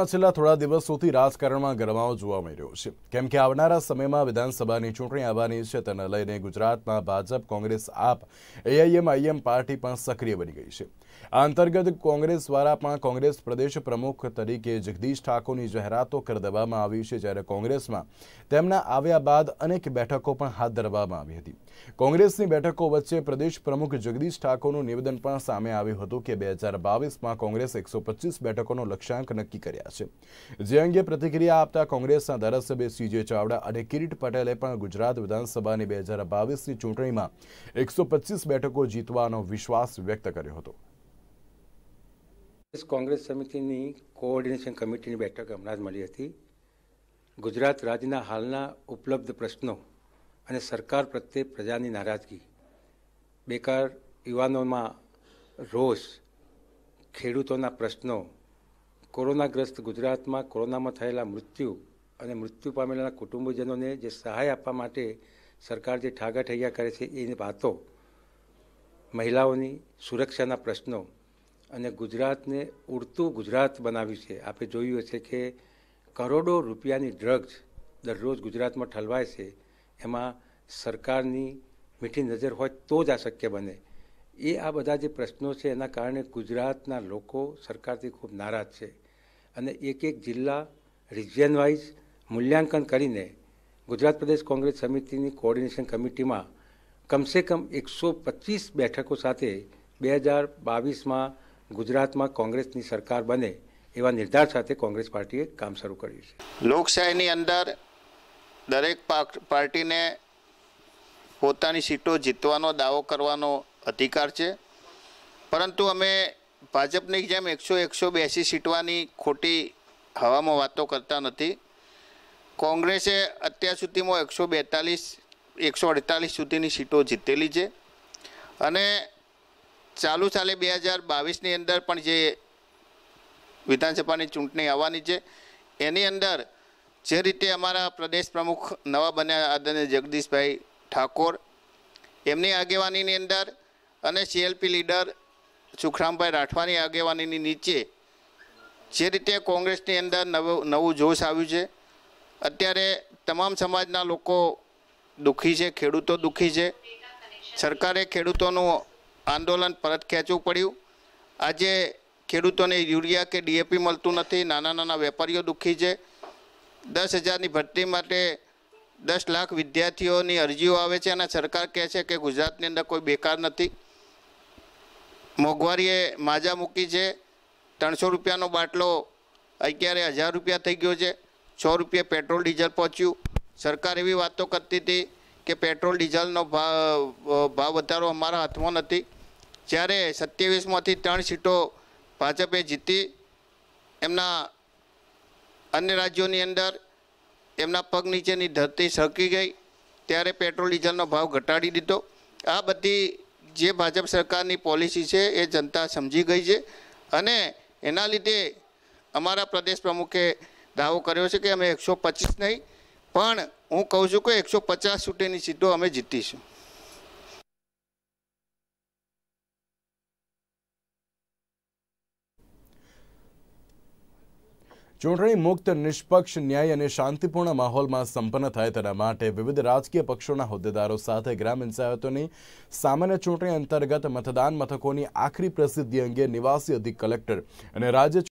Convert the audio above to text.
છેલ્લા થોડા દિવસોથી રાજકારણમાં ગરમાવો જોવા મળી રહ્યો છે કેમ કે આવનારા સમયમાં વિધાનસભાની ચૂંટણી આવવાની છે તેને લઈને ગુજરાતમાં ભાજપ કોંગ્રેસ આપ એઆઈએમ આઈએમ પાર્ટી પણ સક્રિય બની ગઈ છે આ અંતર્ગત કોંગ્રેસ દ્વારા પણ કોંગ્રેસ પ્રદેશ પ્રમુખ તરીકે જગદીશ ઠાકોરની જાહેરાતો કરી દેવામાં આવી છે જ્યારે કોંગ્રેસમાં તેમના આવ્યા બાદ અનેક બેઠકો પણ હાથ ધરવામાં આવી હતી કોંગ્રેસની બેઠકો વચ્ચે પ્રદેશ પ્રમુખ જગદીશ ઠાકોરનું નિવેદન પણ સામે આવ્યું હતું કે બે હજાર બાવીસમાં કોંગ્રેસ એકસો પચીસ બેઠકોનો લક્ષ્યાંક નક્કી કર્યા રહ્યા છે જે અંગે પ્રતિક્રિયા આપતા કોંગ્રેસના ધારાસભ્ય સીજે ચાવડા અને કિરીટ પટેલે પણ ગુજરાત વિધાનસભાની બે હજાર બાવીસની ચૂંટણીમાં એકસો પચીસ બેઠકો જીતવાનો વિશ્વાસ વ્યક્ત કર્યો હતો કોંગ્રેસ સમિતિની કોઓર્ડિનેશન કમિટીની બેઠક હમણાં જ મળી હતી ગુજરાત રાજ્યના હાલના ઉપલબ્ધ પ્રશ્નો અને સરકાર પ્રત્યે પ્રજાની નારાજગી બેકાર યુવાનોમાં રોષ ખેડૂતોના પ્રશ્નો કોરોનાગ્રસ્ત ગુજરાતમાં કોરોનામાં થયેલા મૃત્યુ અને મૃત્યુ પામેલાના કુટુંબજનોને જે સહાય આપવા માટે સરકાર જે ઠાગા ઠૈયા કરે છે એની વાતો મહિલાઓની સુરક્ષાના પ્રશ્નો અને ગુજરાતને ઉડતું ગુજરાત બનાવ્યું છે આપણે જોયું હશે કે કરોડો રૂપિયાની ડ્રગ્સ દરરોજ ગુજરાતમાં ઠલવાય છે એમાં સરકારની મીઠી નજર હોય તો જ આ શક્ય બને એ આ બધા જે પ્રશ્નો છે એના કારણે ગુજરાતના લોકો સરકારથી ખૂબ નારાજ છે અને એક એક જિલ્લા રિજિયન વાઇઝ મૂલ્યાંકન કરીને ગુજરાત પ્રદેશ કોંગ્રેસ સમિતિની કોઓર્ડિનેશન કમિટીમાં કમસે કમ એકસો પચીસ બેઠકો સાથે બે હજાર બાવીસમાં ગુજરાતમાં કોંગ્રેસની સરકાર બને એવા નિર્ધાર સાથે કોંગ્રેસ પાર્ટીએ કામ શરૂ કર્યું છે લોકશાહીની અંદર દરેક પાર્ટીને પોતાની સીટો જીતવાનો દાવો કરવાનો અધિકાર છે પરંતુ અમે ભાજપની જેમ એકસો એકસો બેસી સીટવાની ખોટી હવામાં વાતો કરતા નથી કોંગ્રેસે અત્યાર સુધીમાં એકસો બેતાલીસ એકસો અડતાલીસ સુધીની સીટો જીતેલી છે અને ચાલુ સાલે બે હજાર બાવીસની અંદર પણ જે વિધાનસભાની ચૂંટણી આવવાની છે એની અંદર જે રીતે અમારા પ્રદેશ પ્રમુખ નવા બન્યા આદરણીય જગદીશભાઈ ઠાકોર એમની આગેવાનીની અંદર અને સીએલપી લીડર સુખરામભાઈ રાઠવાની આગેવાનીની નીચે જે રીતે કોંગ્રેસની અંદર નવું નવું જોશ આવ્યું છે અત્યારે તમામ સમાજના લોકો દુઃખી છે ખેડૂતો દુઃખી છે સરકારે ખેડૂતોનું આંદોલન પરત ખેંચવું પડ્યું આજે ખેડૂતોને યુરિયા કે ડીએપી મળતું નથી નાના નાના વેપારીઓ દુઃખી છે દસ હજારની ભરતી માટે દસ લાખ વિદ્યાર્થીઓની અરજીઓ આવે છે અને સરકાર કહે છે કે ગુજરાતની અંદર કોઈ બેકાર નથી મોંઘવારીએ માજા મૂકી છે ત્રણસો રૂપિયાનો બાટલો અત્યારે હજાર રૂપિયા થઈ ગયો છે સો રૂપિયા પેટ્રોલ ડીઝલ પહોંચ્યું સરકાર એવી વાતો કરતી હતી કે પેટ્રોલ ડીઝલનો ભાવ ભાવ વધારો અમારા હાથમાં નથી જ્યારે સત્યાવીસમાંથી ત્રણ સીટો ભાજપે જીતી એમના અન્ય રાજ્યોની અંદર એમના પગ નીચેની ધરતી સળકી ગઈ ત્યારે પેટ્રોલ ડીઝલનો ભાવ ઘટાડી દીધો આ બધી જે ભાજપ સરકારની પોલિસી છે એ જનતા સમજી ગઈ છે અને એના લીધે અમારા પ્રદેશ પ્રમુખે દાવો કર્યો છે કે અમે એકસો પચીસ નહીં પણ હું કહું છું કે એકસો પચાસ સુધીની સીટો અમે જીતીશું ચૂંટણી મુક્ત નિષ્પક્ષ ન્યાય અને શાંતિપૂર્ણ માહોલમાં સંપન્ન થાય તેના માટે વિવિધ રાજકીય પક્ષોના હોદ્દેદારો સાથે ગ્રામ પંચાયતોની સામાન્ય ચૂંટણી અંતર્ગત મતદાન મથકોની આખરી પ્રસિદ્ધિ અંગે નિવાસી અધિક કલેક્ટર અને રાજ્ય